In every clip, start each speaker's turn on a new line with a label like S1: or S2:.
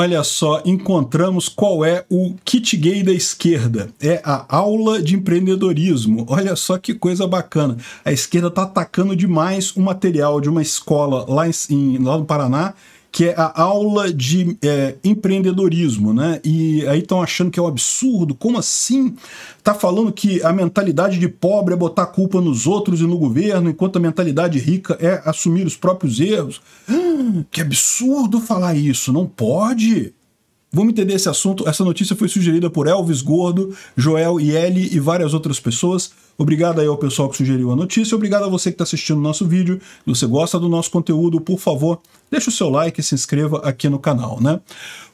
S1: Olha só, encontramos qual é o kit gay da esquerda. É a aula de empreendedorismo. Olha só que coisa bacana. A esquerda está atacando demais o material de uma escola lá, em, lá no Paraná que é a aula de é, empreendedorismo, né? E aí estão achando que é um absurdo, como assim? Tá falando que a mentalidade de pobre é botar a culpa nos outros e no governo, enquanto a mentalidade rica é assumir os próprios erros. Hum, que absurdo falar isso, não pode. Vamos entender esse assunto. Essa notícia foi sugerida por Elvis Gordo, Joel e Eli e várias outras pessoas. Obrigado aí ao pessoal que sugeriu a notícia, obrigado a você que está assistindo o nosso vídeo. Se você gosta do nosso conteúdo, por favor, deixa o seu like e se inscreva aqui no canal, né?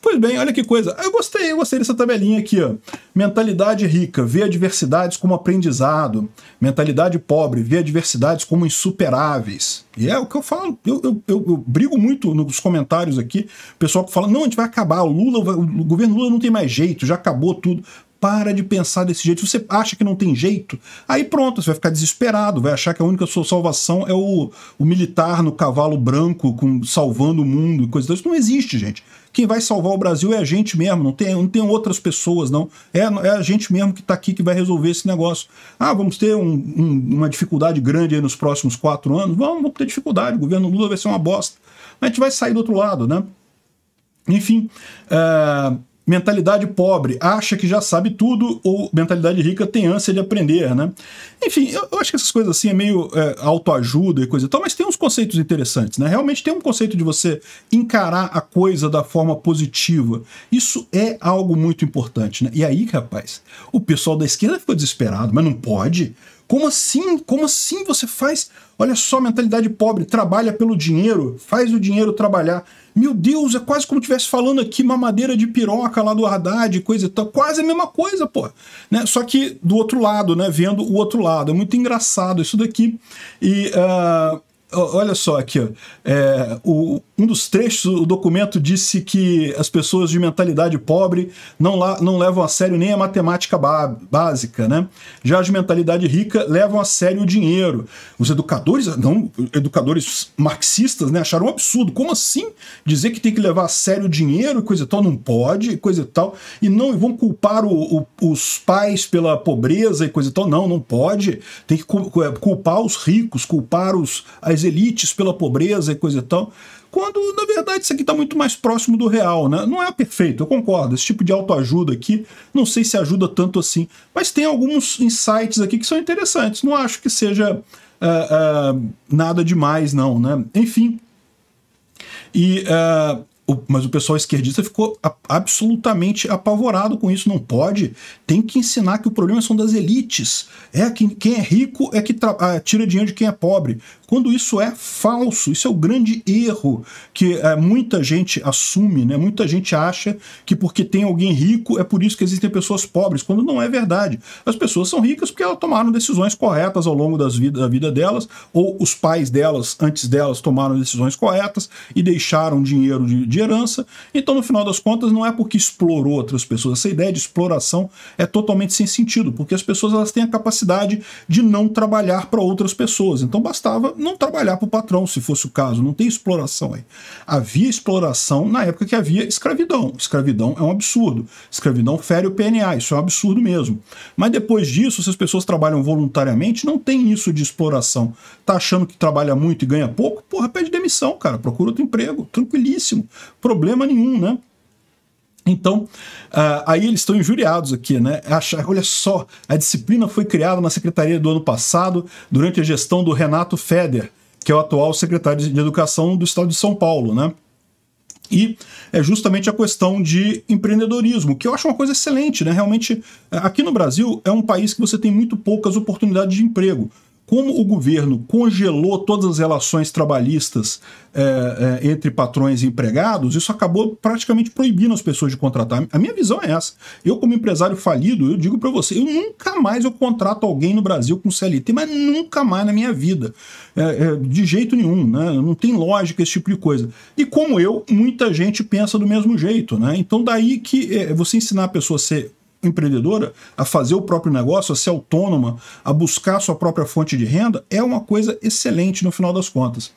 S1: Pois bem, olha que coisa. Eu gostei, eu gostei dessa tabelinha aqui, ó. Mentalidade rica, vê adversidades como aprendizado. Mentalidade pobre, vê adversidades como insuperáveis. E é o que eu falo, eu, eu, eu, eu brigo muito nos comentários aqui, pessoal que fala, não, a gente vai acabar, o Lula, vai, o governo Lula não tem mais jeito, já acabou tudo para de pensar desse jeito. Se você acha que não tem jeito, aí pronto, você vai ficar desesperado, vai achar que a única sua salvação é o, o militar no cavalo branco com, salvando o mundo e coisas dessas. Então, não existe, gente. Quem vai salvar o Brasil é a gente mesmo, não tem, não tem outras pessoas, não. É, é a gente mesmo que está aqui que vai resolver esse negócio. Ah, vamos ter um, um, uma dificuldade grande nos próximos quatro anos? Vamos, vamos ter dificuldade, o governo Lula vai ser uma bosta. Mas a gente vai sair do outro lado, né? Enfim. Uh mentalidade pobre acha que já sabe tudo ou mentalidade rica tem ânsia de aprender, né? Enfim, eu, eu acho que essas coisas assim é meio é, autoajuda e coisa e tal, mas tem uns conceitos interessantes, né? Realmente tem um conceito de você encarar a coisa da forma positiva. Isso é algo muito importante, né? E aí, rapaz, o pessoal da esquerda ficou desesperado, mas não pode. Como assim? Como assim você faz? Olha só, mentalidade pobre, trabalha pelo dinheiro, faz o dinheiro trabalhar. Meu Deus, é quase como estivesse falando aqui mamadeira de piroca lá do Haddad, coisa e tal. Quase a mesma coisa, pô. Né? Só que do outro lado, né? Vendo o outro lado. É muito engraçado isso daqui. E uh, olha só aqui, ó. É, o, um dos trechos, do documento disse que as pessoas de mentalidade pobre não, la, não levam a sério nem a matemática básica, né? Já as de mentalidade rica levam a sério o dinheiro. Os educadores, não, educadores marxistas, né, acharam um absurdo. Como assim dizer que tem que levar a sério o dinheiro, e coisa e tal? Não pode, coisa e tal. E não e vão culpar o, o, os pais pela pobreza e coisa e tal. Não, não pode. Tem que é, culpar os ricos, culpar os, as elites pela pobreza e coisa e tal quando na verdade isso aqui está muito mais próximo do real, né? Não é perfeito, eu concordo. Esse tipo de autoajuda aqui, não sei se ajuda tanto assim, mas tem alguns insights aqui que são interessantes. Não acho que seja uh, uh, nada demais, não, né? Enfim. E uh, o, mas o pessoal esquerdista ficou a, absolutamente apavorado com isso. Não pode. Tem que ensinar que o problema são das elites. É que, quem é rico é que tra, ah, tira dinheiro de quem é pobre. Quando isso é falso, isso é o grande erro que é, muita gente assume, né? Muita gente acha que porque tem alguém rico é por isso que existem pessoas pobres, quando não é verdade. As pessoas são ricas porque elas tomaram decisões corretas ao longo das vida, da vida delas, ou os pais delas, antes delas, tomaram decisões corretas e deixaram dinheiro de de herança. Então, no final das contas, não é porque explorou outras pessoas. Essa ideia de exploração é totalmente sem sentido, porque as pessoas elas têm a capacidade de não trabalhar para outras pessoas. Então, bastava não trabalhar para o patrão, se fosse o caso. Não tem exploração aí. Havia exploração na época que havia escravidão. Escravidão é um absurdo. Escravidão fere o PNA, isso é um absurdo mesmo. Mas depois disso, se as pessoas trabalham voluntariamente, não tem isso de exploração. Tá achando que trabalha muito e ganha pouco? Porra, pede demissão, cara. Procura outro emprego. Tranquilíssimo problema nenhum, né? Então, uh, aí eles estão injuriados aqui, né? Achar, olha só, a disciplina foi criada na secretaria do ano passado, durante a gestão do Renato Feder, que é o atual secretário de Educação do Estado de São Paulo, né? E é justamente a questão de empreendedorismo, que eu acho uma coisa excelente, né? Realmente, eh, aqui no Brasil é um país que você tem muito poucas oportunidades de emprego como o governo congelou todas as relações trabalhistas é, é, entre patrões e empregados, isso acabou praticamente proibindo as pessoas de contratar. A minha visão é essa. Eu, como empresário falido, eu digo para você, eu nunca mais eu contrato alguém no Brasil com CLT, mas nunca mais na minha vida. É, de jeito nenhum, né? Não tem lógica esse tipo de coisa. E como eu, muita gente pensa do mesmo jeito, né? Então daí que você ensinar a pessoa a ser empreendedora a fazer o próprio negócio, a ser autônoma, a buscar a sua própria fonte de renda, é uma coisa excelente no final das contas.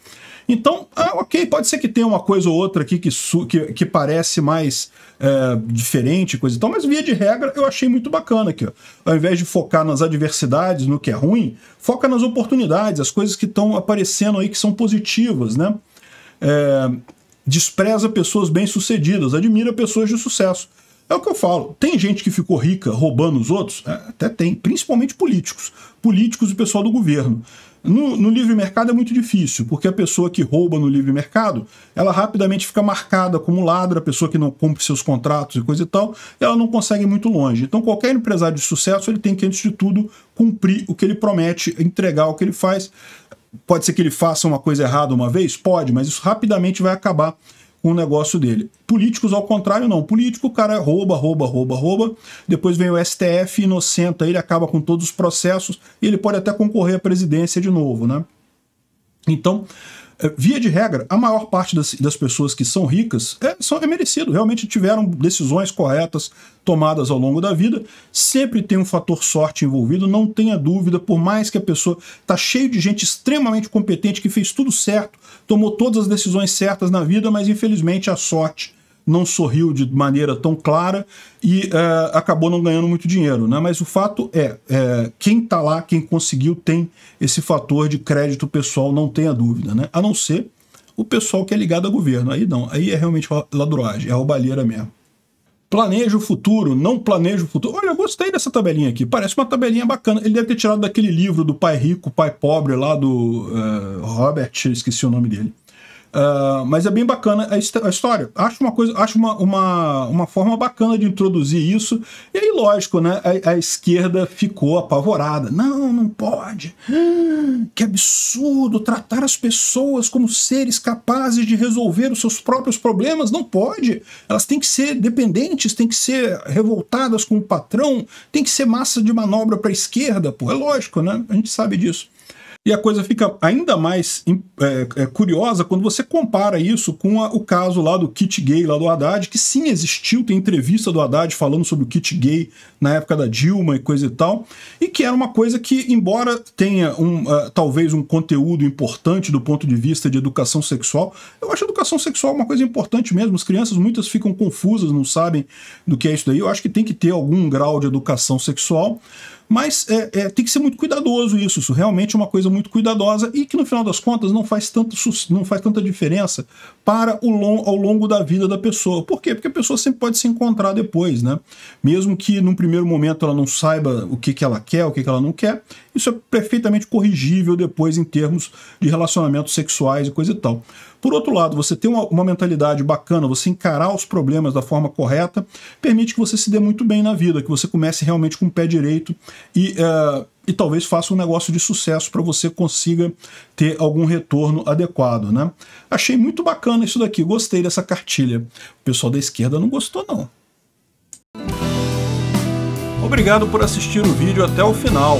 S1: Então, ah, ok, pode ser que tenha uma coisa ou outra aqui que, que, que parece mais é, diferente, coisa e tal, mas via de regra eu achei muito bacana aqui. Ó. Ao invés de focar nas adversidades, no que é ruim, foca nas oportunidades, as coisas que estão aparecendo aí que são positivas, né? É, despreza pessoas bem-sucedidas, admira pessoas de sucesso. É o que eu falo. Tem gente que ficou rica roubando os outros? É, até tem, principalmente políticos. Políticos e pessoal do governo. No, no, livre mercado é muito difícil, porque a pessoa que rouba no livre mercado, ela rapidamente fica marcada como ladra, a pessoa que não cumpre seus contratos e coisa e tal, ela não consegue ir muito longe. Então, qualquer empresário de sucesso, ele tem que, antes de tudo, cumprir o que ele promete, entregar o que ele faz. Pode ser que ele faça uma coisa errada uma vez? Pode, mas isso rapidamente vai acabar com o negócio dele. Políticos, ao contrário, não. Político, o cara rouba, rouba, rouba, rouba. Depois vem o STF, inocenta ele, acaba com todos os processos e ele pode até concorrer à presidência de novo, né? Então, é, via de regra, a maior parte das, das pessoas que são ricas é, são, é merecido, realmente tiveram decisões corretas tomadas ao longo da vida. Sempre tem um fator sorte envolvido, não tenha dúvida, por mais que a pessoa está cheio de gente extremamente competente que fez tudo certo, tomou todas as decisões certas na vida, mas infelizmente a sorte não sorriu de maneira tão clara e é, acabou não ganhando muito dinheiro. Né? Mas o fato é, é quem está lá, quem conseguiu, tem esse fator de crédito pessoal, não tenha dúvida. Né? A não ser o pessoal que é ligado ao governo. Aí não, aí é realmente ladroagem, é roubalheira mesmo. Planeja o futuro, não planeja o futuro. Olha, eu gostei dessa tabelinha aqui. Parece uma tabelinha bacana. Ele deve ter tirado daquele livro do Pai Rico, Pai Pobre, lá do uh, Robert, esqueci o nome dele. Uh, mas é bem bacana a, história. Acho uma coisa, acho uma, uma, uma forma bacana de introduzir isso. E aí, lógico, né? A, a esquerda ficou apavorada. Não, não pode. que absurdo tratar as pessoas como seres capazes de resolver os seus próprios problemas. Não pode. Elas têm que ser dependentes, têm que ser revoltadas com o patrão, tem que ser massa de manobra para a esquerda. Pô, é lógico, né? A gente sabe disso. E a coisa fica ainda mais é, é, curiosa quando você compara isso com a, o caso lá do kit gay, lá do Haddad, que sim existiu, tem entrevista do Haddad falando sobre o kit gay na época da Dilma e coisa e tal, e que era uma coisa que, embora tenha um, uh, talvez um conteúdo importante do ponto de vista de educação sexual, eu acho educação sexual uma coisa importante mesmo. As crianças, muitas ficam confusas, não sabem do que é isso daí. Eu acho que tem que ter algum grau de educação sexual. Mas é, é, tem que ser muito cuidadoso isso. Isso realmente é uma coisa muito cuidadosa e que no final das contas não faz, tanto, não faz tanta diferença para o long, ao longo da vida da pessoa. Por quê? Porque a pessoa sempre pode se encontrar depois, né? Mesmo que num primeiro momento ela não saiba o que, que ela quer, o que, que ela não quer, isso é perfeitamente corrigível depois em termos de relacionamentos sexuais e coisa e tal. Por outro lado, você ter uma, uma mentalidade bacana, você encarar os problemas da forma correta, permite que você se dê muito bem na vida, que você comece realmente com o pé direito e. Uh, e talvez faça um negócio de sucesso para você consiga ter algum retorno adequado, né? Achei muito bacana isso daqui, gostei dessa cartilha. O pessoal da esquerda não gostou não. Obrigado por assistir o vídeo até o final.